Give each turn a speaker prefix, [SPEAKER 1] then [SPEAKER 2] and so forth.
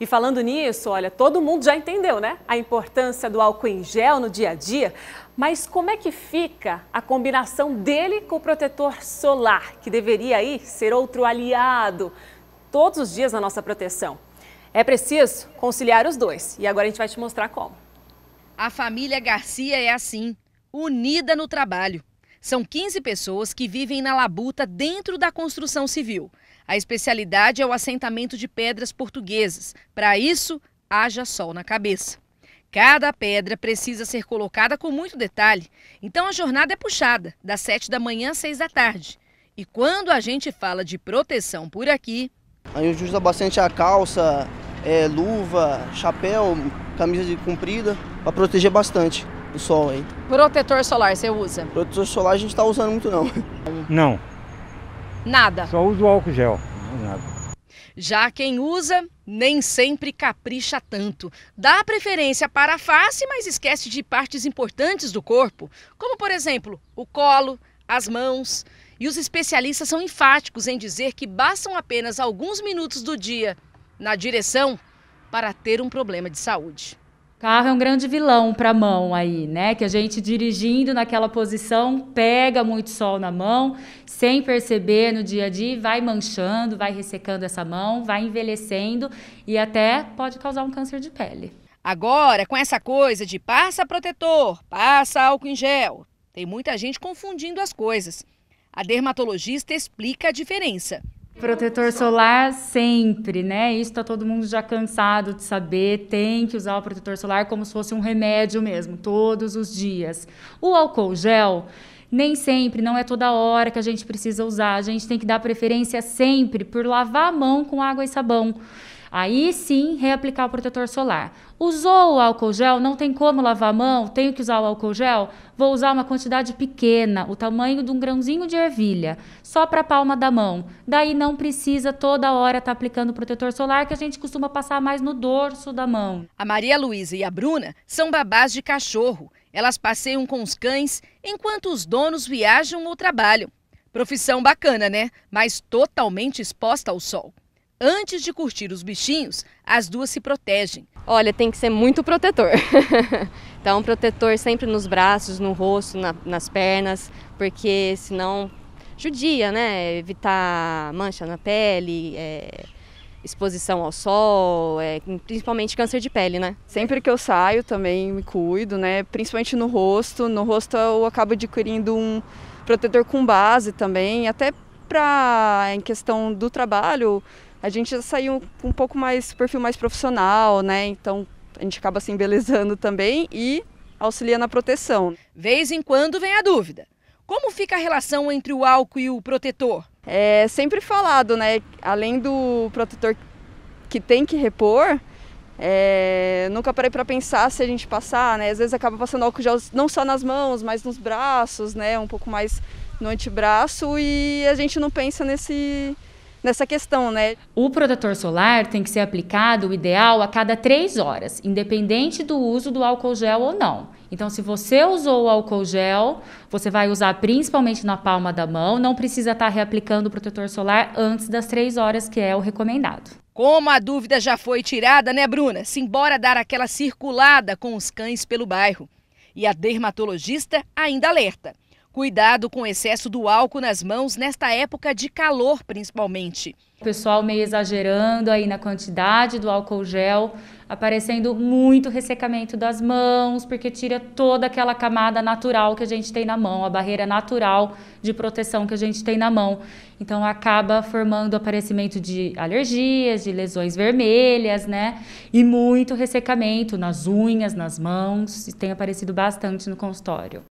[SPEAKER 1] E falando nisso, olha, todo mundo já entendeu, né? A importância do álcool em gel no dia a dia. Mas como é que fica a combinação dele com o protetor solar, que deveria aí ser outro aliado todos os dias na nossa proteção? É preciso conciliar os dois. E agora a gente vai te mostrar como.
[SPEAKER 2] A família Garcia é assim, unida no trabalho. São 15 pessoas que vivem na labuta dentro da construção civil. A especialidade é o assentamento de pedras portuguesas. Para isso, haja sol na cabeça. Cada pedra precisa ser colocada com muito detalhe, então a jornada é puxada, das 7 da manhã às 6 da tarde. E quando a gente fala de proteção por aqui.
[SPEAKER 3] A gente usa bastante a calça, é, luva, chapéu, camisa comprida, para proteger bastante do sol aí.
[SPEAKER 2] Protetor solar você usa? Protetor solar a gente tá usando muito não. Não. Nada?
[SPEAKER 3] Só uso álcool gel, nada.
[SPEAKER 2] Já quem usa nem sempre capricha tanto. Dá preferência para a face, mas esquece de partes importantes do corpo, como por exemplo, o colo, as mãos. E os especialistas são enfáticos em dizer que bastam apenas alguns minutos do dia na direção para ter um problema de saúde.
[SPEAKER 1] Carro é um grande vilão para a mão aí, né? Que a gente dirigindo naquela posição pega muito sol na mão, sem perceber no dia a dia, vai manchando, vai ressecando essa mão, vai envelhecendo e até pode causar um câncer de pele. Agora, com essa coisa de passa protetor,
[SPEAKER 2] passa álcool em gel, tem muita gente confundindo as coisas. A dermatologista
[SPEAKER 1] explica a diferença. Protetor solar sempre, né? Isso tá todo mundo já cansado de saber. Tem que usar o protetor solar como se fosse um remédio mesmo, todos os dias. O álcool gel, nem sempre, não é toda hora que a gente precisa usar. A gente tem que dar preferência sempre por lavar a mão com água e sabão. Aí sim, reaplicar o protetor solar. Usou o álcool gel, não tem como lavar a mão, tenho que usar o álcool gel, vou usar uma quantidade pequena, o tamanho de um grãozinho de ervilha, só para a palma da mão. Daí não precisa toda hora estar tá aplicando protetor solar, que a gente costuma passar mais no dorso da mão. A Maria Luísa e a Bruna são babás de cachorro. Elas
[SPEAKER 2] passeiam com os cães enquanto os donos viajam ou trabalham. Profissão bacana, né? Mas totalmente exposta ao sol. Antes de curtir os bichinhos, as duas se protegem. Olha, tem que ser muito protetor. então, protetor sempre
[SPEAKER 3] nos braços, no rosto, na, nas pernas, porque senão judia, né? Evitar mancha na pele, é, exposição ao sol, é, principalmente câncer de pele, né? Sempre que eu saio também me cuido, né? Principalmente no rosto. No rosto eu acabo adquirindo um protetor com base também, até para em questão do trabalho a gente já saiu um pouco mais, perfil mais profissional, né? Então a gente acaba se embelezando também e auxilia na proteção. Vez em quando vem a dúvida. Como fica a relação entre o álcool e o protetor? É sempre falado, né? Além do protetor que tem que repor, é, nunca parei para pensar se a gente passar, né? Às vezes acaba passando álcool gel não só nas mãos, mas nos braços, né? Um pouco mais no antebraço e a gente
[SPEAKER 1] não pensa nesse nessa questão, né? O protetor solar tem que ser aplicado, o ideal, a cada três horas, independente do uso do álcool gel ou não. Então, se você usou o álcool gel, você vai usar principalmente na palma da mão, não precisa estar reaplicando o protetor solar antes das três horas, que é o recomendado. Como a dúvida já foi
[SPEAKER 2] tirada, né, Bruna? Simbora dar aquela circulada com os cães pelo bairro. E a dermatologista ainda alerta. Cuidado com o excesso do álcool nas mãos nesta
[SPEAKER 1] época de calor, principalmente. O pessoal meio exagerando aí na quantidade do álcool gel, aparecendo muito ressecamento das mãos, porque tira toda aquela camada natural que a gente tem na mão, a barreira natural de proteção que a gente tem na mão. Então acaba formando aparecimento de alergias, de lesões vermelhas, né? E muito ressecamento nas unhas, nas mãos, e tem aparecido bastante no consultório.